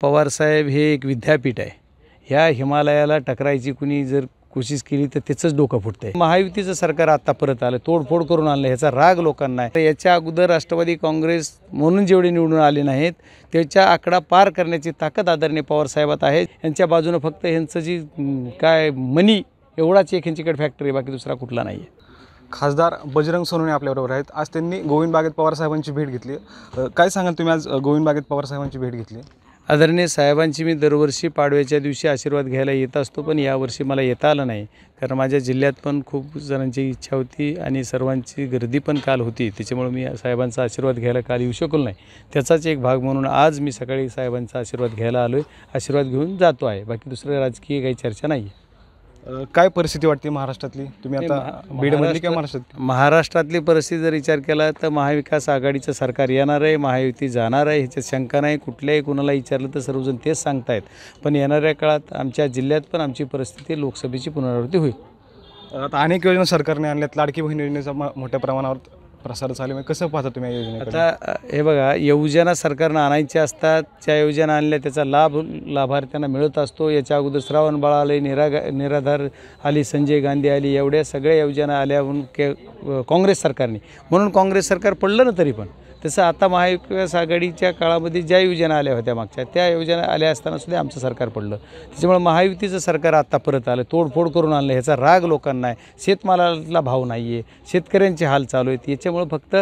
पवारसाहेब हे एक विद्यापीठ आहे ह्या हिमालयाला टकरायची कुणी जर कोशिश केली तर त्याचंच डोकं फुटतंय महायुतीचं सरकार आता परत आलं तोडफोड करून आणलं ह्याचा राग लोकांना आहे तर याच्या अगोदर राष्ट्रवादी काँग्रेस म्हणून जेवढे निवडून आले नाहीत त्याच्या आकडा पार करण्याची ताकद आदरणीय पवारसाहेबात आहे यांच्या बाजूनं फक्त यांचं जी काय मनी एवढाच एक ह्यांच्याकडे फॅक्टरी बाकी दुसरा कुठला नाही आहे खासदार बजरंग सोनवणे आपल्याबरोबर आहेत आज त्यांनी गोविंद बागेत पवारसाहेबांची भेट घेतली काय सांगाल तुम्ही आज गोविंद बागेत पवारसाहेबांची भेट घेतली आदरणीय साहेबांची मी दरवर्षी पाडव्याच्या दिवशी आशीर्वाद घ्यायला येत असतो पण यावर्षी मला येता आलं नाही कारण माझ्या जिल्ह्यात पण खूप जणांची इच्छा होती आणि सर्वांची गर्दी पण काल होती त्याच्यामुळे मी साहेबांचा आशीर्वाद घ्यायला काल येऊ शकलो नाही त्याचाच एक भाग म्हणून आज मी सकाळी साहेबांचा आशीर्वाद घ्यायला आलो आहे आशीर्वाद घेऊन जातो आहे बाकी दुसरं राजकीय काही चर्चा नाही आहे काय परिस्थिती वाटते महाराष्ट्रातली तुम्ही आता बीडमध्ये काय महाराष्ट्रात महाराष्ट्रातली परिस्थिती जर विचार केला तर महाविकास आघाडीचं सरकार येणार आहे महायुती जाणार आहे ह्याच्यात शंका नाही कुठल्याही कुणाला विचारलं तर सर्वजण तेच सांगतायत पण येणाऱ्या काळात आमच्या जिल्ह्यात पण आमची परिस्थिती लोकसभेची पुनरावृत्ती होईल आता अनेक योजना सरकारने आणल्यात लाडकी बहीण योजनेचा मोठ्या प्रमाणावर प्रसार चालू कसं पाहता तुम्ही या योजनेकडे आता हे बघा योजना सरकारनं आणायच्या असतात ज्या योजना आणल्या त्याचा लाभ लाभार्थ्यांना मिळत असतो याच्या अगोदर श्रावण बाळ आले निरा निराधार आली संजय गांधी आली एवढ्या सगळ्या योजना आल्याहून के काँग्रेस सरकारने म्हणून काँग्रेस सरकार पडलं ना तरी पण तसं आता महाविकास आघाडीच्या काळामध्ये ज्या योजना आल्या होत्या मागच्या त्या योजना आल्या असताना सुद्धा आमचं सरकार पडलं त्याच्यामुळे महायुतीचं सरकार आत्ता परत आलं तोडफोड करून आणलं ह्याचा राग लोकांना आहे शेतमालाला भाव नाही आहे शेतकऱ्यांचे हाल चालू आहेत याच्यामुळं फक्त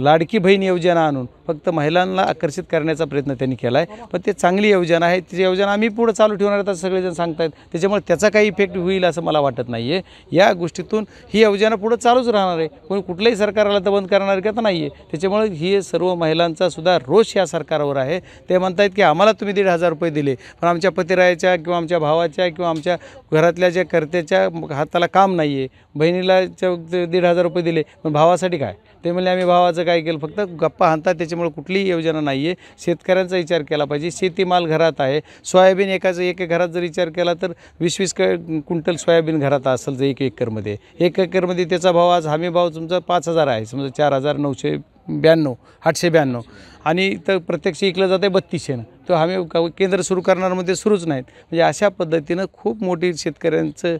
लाडकी बहीण योजना आणून फक्त महिलांना आकर्षित करण्याचा प्रयत्न त्यांनी केला आहे पण ते चांगली योजना आहे ती योजना आम्ही पुढं चालू ठेवणार तर सगळेजण सांगतायत त्याच्यामुळे त्याचा काही इफेक्ट होईल असं मला वाटत नाही आहे या गोष्टीतून ही योजना पुढं चालूच राहणार आहे कोणी कुठल्याही सरकारला तर बंद करणार का तर नाही आहे त्याच्यामुळे ही सर्व महिलांचा सुद्धा रोष या सरकारवर आहे ते म्हणतायत की आम्हाला तुम्ही दीड हजार रुपये दिले पण आमच्या पतिरायाच्या किंवा आमच्या भावाच्या किंवा आमच्या घरातल्या ज्या कर्त्याच्या हाताला काम नाही आहे बहिणीला दीड हजार रुपये दिले पण भावासाठी काय ते म्हणले आम्ही भावाचं काय केलं फक्त गप्पा हाणतात त्याच्यामुळे कुठलीही योजना नाही आहे शेतकऱ्यांचा विचार केला पाहिजे शेतीमाल घरात आहे सोयाबीन एकाचं एक घरात जर विचार केला तर वीस वीस क क्विंटल सोयाबीन घरात असेल जर एक एकरमध्ये एक एकरमध्ये त्याचा भाव आज हमी भाव तुमचा पाच हजार आहे समजा चार हजार नऊशे ब्याण्णव आठशे ब्याण्णव आणि इथं प्रत्यक्ष इकलं जात आहे बत्तीसशेनं तो आम्ही केंद्र सुरू करणारमध्ये सुरूच नाहीत म्हणजे अशा पद्धतीनं खूप मोठी शेतकऱ्यांचं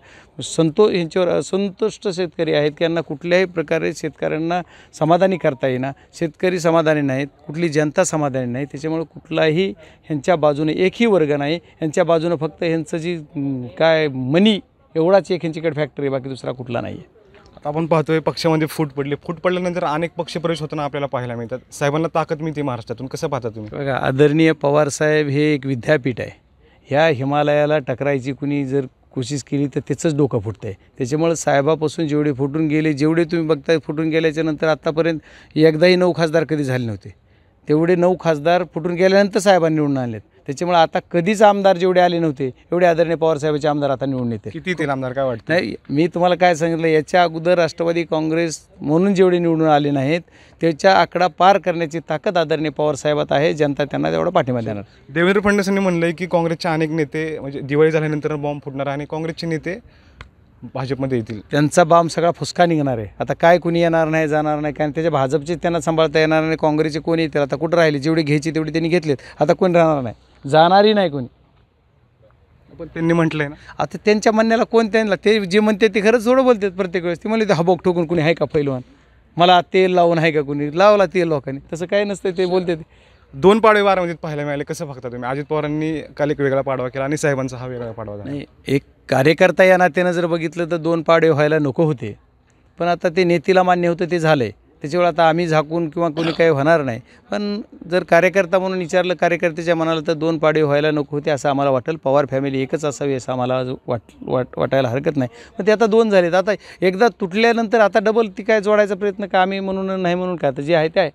संतो यांच्यावर असंतुष्ट शेतकरी आहेत की यांना कुठल्याही प्रकारे शेतकऱ्यांना समाधानी करता येईना शेतकरी समाधानी नाहीत कुठली जनता समाधानी नाही त्याच्यामुळे कुठलाही ह्यांच्या बाजूने एकही वर्ग नाही ह्यांच्या बाजूनं फक्त ह्यांचं जी काय मनी एवढाच एक ह्यांच्याकडे फॅक्टरी बाकी दुसरा कुठला नाही आहे आता आपण पाहतोय पक्षामध्ये फूट पडले फूट पडल्यानंतर अनेक पक्ष प्रवेश होताना आपल्याला पाहायला मिळतात साहेबांना ताकद मिळते महाराष्ट्रातून कसं पाहता तुम्ही बघा आदरणीय पवारसाहेब हे एक विद्यापीठ आहे ह्या हिमालयाला टकरायची कुणी जर कोशिश केली तर त्याचंच डोकं फुटतं आहे त्याच्यामुळं साहेबापासून जेवढे फुटून गेले जेवढे तुम्ही बघताय फुटून गेल्याच्यानंतर आत्तापर्यंत एकदाही नऊ खासदार कधी झाले नव्हते तेवढे नऊ खासदार फुटून गेल्यानंतर साहेबांनी निवडून आलेत त्याच्यामुळे आता कधीच आमदार जेवढे आले नव्हते एवढे आदरणीय साहेबाचे आमदार आता निवडून येते किती ते आमदार काय वाटतं नाही मी तुम्हाला काय सांगितलं याच्या अगोदर राष्ट्रवादी काँग्रेस म्हणून जेवढे निवडून आले नाहीत त्याच्या आकडा पार करण्याची ताकद आदरणीय पवारसाहेबात आहे जनता त्यांना तेवढा पाठिंबा देणार देवेंद्र फडणवीस यांनी म्हणलं की काँग्रेसचे अनेक नेते म्हणजे दिवाळी झाल्यानंतर बॉम्ब फुटणार आणि काँग्रेसचे नेते भाजपमध्ये येतील त्यांचा बाम सगळा फुसका निघणार आहे आता काय कोणी येणार नाही जाणार नाही कारण त्याच्या भाजपचे त्यांना सांभाळता येणार नाही काँग्रेसचे कोणी येतील आता कुठं राहिले जेवढे घ्यायची तेवढी त्यांनी घेतलेत आता कोणी राहणार नाही जाणारही नाही कोणी पण त्यांनी म्हटलंय ना आता त्यांच्या म्हणण्याला कोण त्यांना ते जे म्हणते ते खरंच थोडं बोलतात प्रत्येक वेळेस ते म्हणले ते हबोक ठोकून कुणी आहे का पैलवान मला तेल लावून आहे का कुणी लावला तेल लोकांनी तसं काही नसतं ते बोलते दोन पाडवे म्हणजे पाहायला मिळाले कसं बघता तुम्ही अजित पवारांनी काल एक वेगळा पाडवा केला आणि साहेबांचा हा वेगळा पाडवा झाला नाही एक कार्यकर्ता या नात्यानं जर बघितलं तर दोन पाडवे व्हायला नको होते पण आता ते नेतीला मान्य होतं ते झालं आहे त्याच्यामुळे आता आम्ही झाकून किंवा कोणी काही होणार नाही पण जर कार्यकर्ता म्हणून विचारलं कार्यकर्त्याच्या मनाला तर दोन पाडे व्हायला नको होते असं आम्हाला वाटेल पवार फॅमिली एकच असावी असं आम्हाला वाट वाट वाटायला हरकत नाही पण ते आता दोन झालेत आता एकदा तुटल्यानंतर आता डबल ती काय जोडायचा प्रयत्न का आम्ही म्हणून नाही म्हणून काय तर जे आहे ते आहे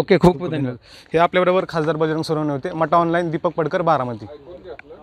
ओके खूप धन्यवाद हे आपल्याबरोबर खासदार बजरंग सोनवणे होते मटा ऑनलाईन दीपक पडकर बारामती